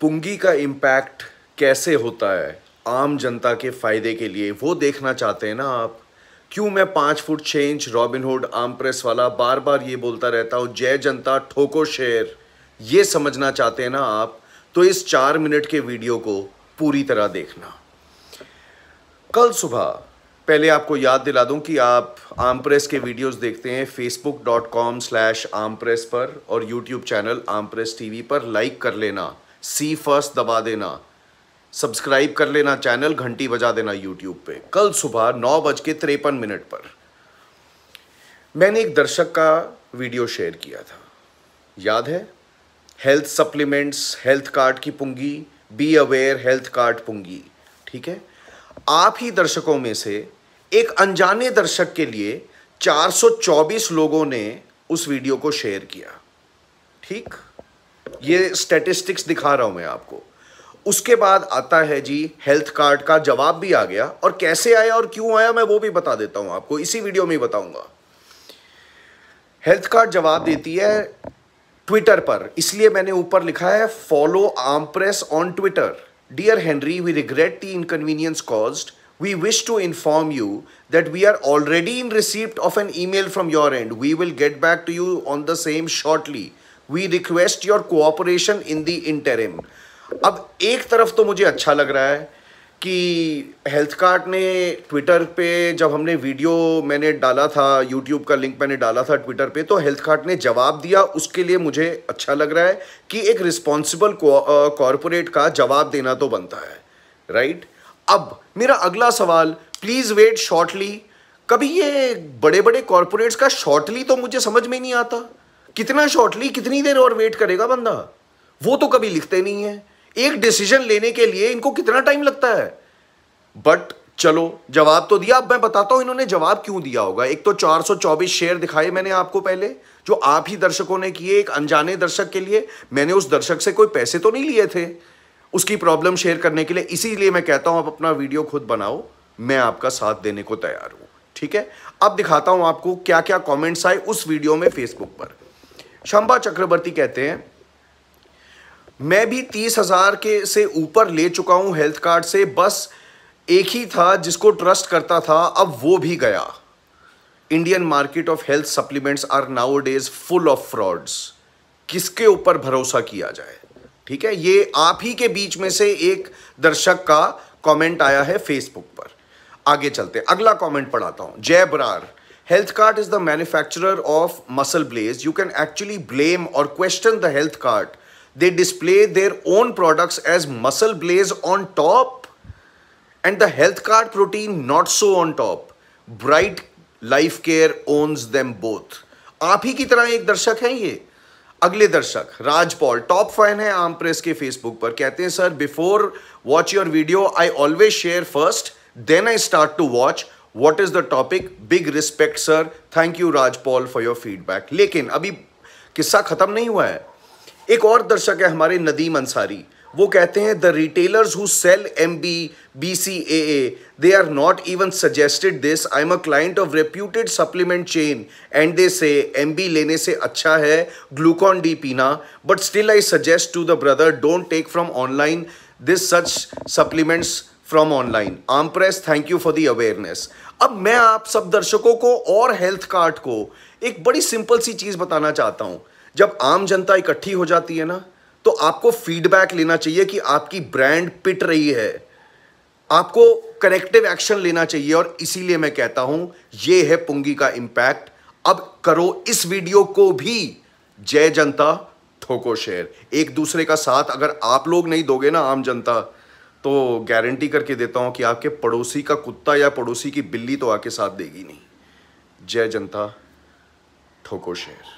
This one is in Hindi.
पुंगी का इम्पैक्ट कैसे होता है आम जनता के फ़ायदे के लिए वो देखना चाहते हैं ना आप क्यों मैं पाँच फुट छः इंच रॉबिनहुड आम प्रेस वाला बार बार ये बोलता रहता हूँ जय जनता ठोको शेर ये समझना चाहते हैं ना आप तो इस चार मिनट के वीडियो को पूरी तरह देखना कल सुबह पहले आपको याद दिला दूं कि आप आम प्रेस के वीडियोस देखते हैं facebook.com dot com slash Aam press पर और YouTube channel Aam press T पर लाइक कर लेना सी फर्स्ट दबा देना सब्सक्राइब कर लेना चैनल घंटी बजा देना यूट्यूब पे कल सुबह नौ बज के तिरपन मिनट पर मैंने एक दर्शक का वीडियो शेयर किया था याद है हेल्थ सप्लीमेंट्स हेल्थ कार्ड की पुंगी बी अवेयर हेल्थ कार्ड पुंगी ठीक है आप ही दर्शकों में से एक अनजाने दर्शक के लिए 424 लोगों ने उस वीडियो को शेयर किया ठीक ये स्टेटिस्टिक्स दिखा रहा हूं मैं आपको उसके बाद आता है जी हेल्थ कार्ड का जवाब भी आ गया और कैसे आया और क्यों आया मैं वो भी बता देता हूं आपको इसी वीडियो में बताऊंगा हेल्थ कार्ड जवाब देती है ट्विटर पर इसलिए मैंने ऊपर लिखा है follow Aam press on Twitter dear Henry we regret the inconvenience we wish to inform you that we are already in in of an email from your and we will get back to you on the same shortly we request your cooperation in the interim अब एक तरफ तो मुझे अच्छा लग रहा है कि हेल्थ कार्ड ने ट्विटर पे जब हमने वीडियो मैंने डाला था यूट्यूब का लिंक मैंने डाला था ट्विटर पे तो हेल्थ कार्ड ने जवाब दिया उसके लिए मुझे अच्छा लग रहा है कि एक रिस्पॉन्सिबल कॉरपोरेट का जवाब देना तो बनता है राइट अब मेरा अगला सवाल प्लीज़ वेट शॉर्टली कभी ये बड़े बड़े कॉरपोरेट्स का शॉर्टली तो मुझे समझ में नहीं आता कितना शॉर्टली कितनी देर और वेट करेगा बंदा वो तो कभी लिखते नहीं है एक डिसीजन लेने के लिए इनको कितना टाइम लगता है बट चलो जवाब तो दिया अब मैं बताता हूं इन्होंने जवाब क्यों दिया होगा एक तो 424 शेयर दिखाए मैंने आपको पहले जो आप ही दर्शकों ने किए एक अनजाने दर्शक के लिए मैंने उस दर्शक से कोई पैसे तो नहीं लिए थे उसकी प्रॉब्लम शेयर करने के लिए इसीलिए मैं कहता हूं आप अपना वीडियो खुद बनाओ मैं आपका साथ देने को तैयार हूं ठीक है अब दिखाता हूं आपको क्या क्या कॉमेंट्स आए उस वीडियो में फेसबुक पर शंभा चक्रवर्ती कहते हैं मैं भी तीस हज़ार के से ऊपर ले चुका हूं हेल्थ कार्ड से बस एक ही था जिसको ट्रस्ट करता था अब वो भी गया Indian market of health supplements are nowadays full of frauds किसके ऊपर भरोसा किया जाए ठीक है ये आप ही के बीच में से एक दर्शक का कमेंट आया है फेसबुक पर आगे चलते अगला कमेंट पढ़ाता हूं जय Brar Healthkart is the manufacturer of muscle blaze. You can actually blame or question the Healthkart. They display their own products as muscle blaze on top and the Healthkart protein not so on top. Bright Life Care owns them both. आप ही की तरह एक दर्शक हैं ये अगले दर्शक राज पॉल टॉप फैन है आम प्रेस के फेसबुक पर कहते हैं sir before watch your video I always share first then I start to watch what is the topic big respect sir thank you Rajpal for your feedback लेकिन अभी किस्सा खत्म नहीं हुआ है एक और दर्शक है हमारे नदीम अंसारी वो कहते हैं the retailers who sell M B B C A A they are not even suggested this I am a client of reputed supplement chain and they say M B लेने से अच्छा है ग्लूकॉन डी पीना but still I suggest to the brother don't take from online this such supplements from online Aam press thank you for the awareness अब मैं आप सब दर्शकों को और हेल्थ कार्ड को एक बड़ी सिंपल सी चीज़ बताना चाहता हूं जब आम जनता इकट्ठी हो जाती है ना तो आपको फीडबैक लेना चाहिए कि आपकी ब्रांड पिट रही है आपको करेक्टिव एक्शन लेना चाहिए और इसीलिए मैं कहता हूं ये है पुंगी का इंपैक्ट अब करो इस वीडियो को भी जय जनता ठोको शेयर एक दूसरे का साथ अगर आप लोग नहीं दोगे ना आम जनता तो गारंटी करके देता हूँ कि आपके पड़ोसी का कुत्ता या पड़ोसी की बिल्ली तो आके साथ देगी नहीं जय जनता ठोको शेर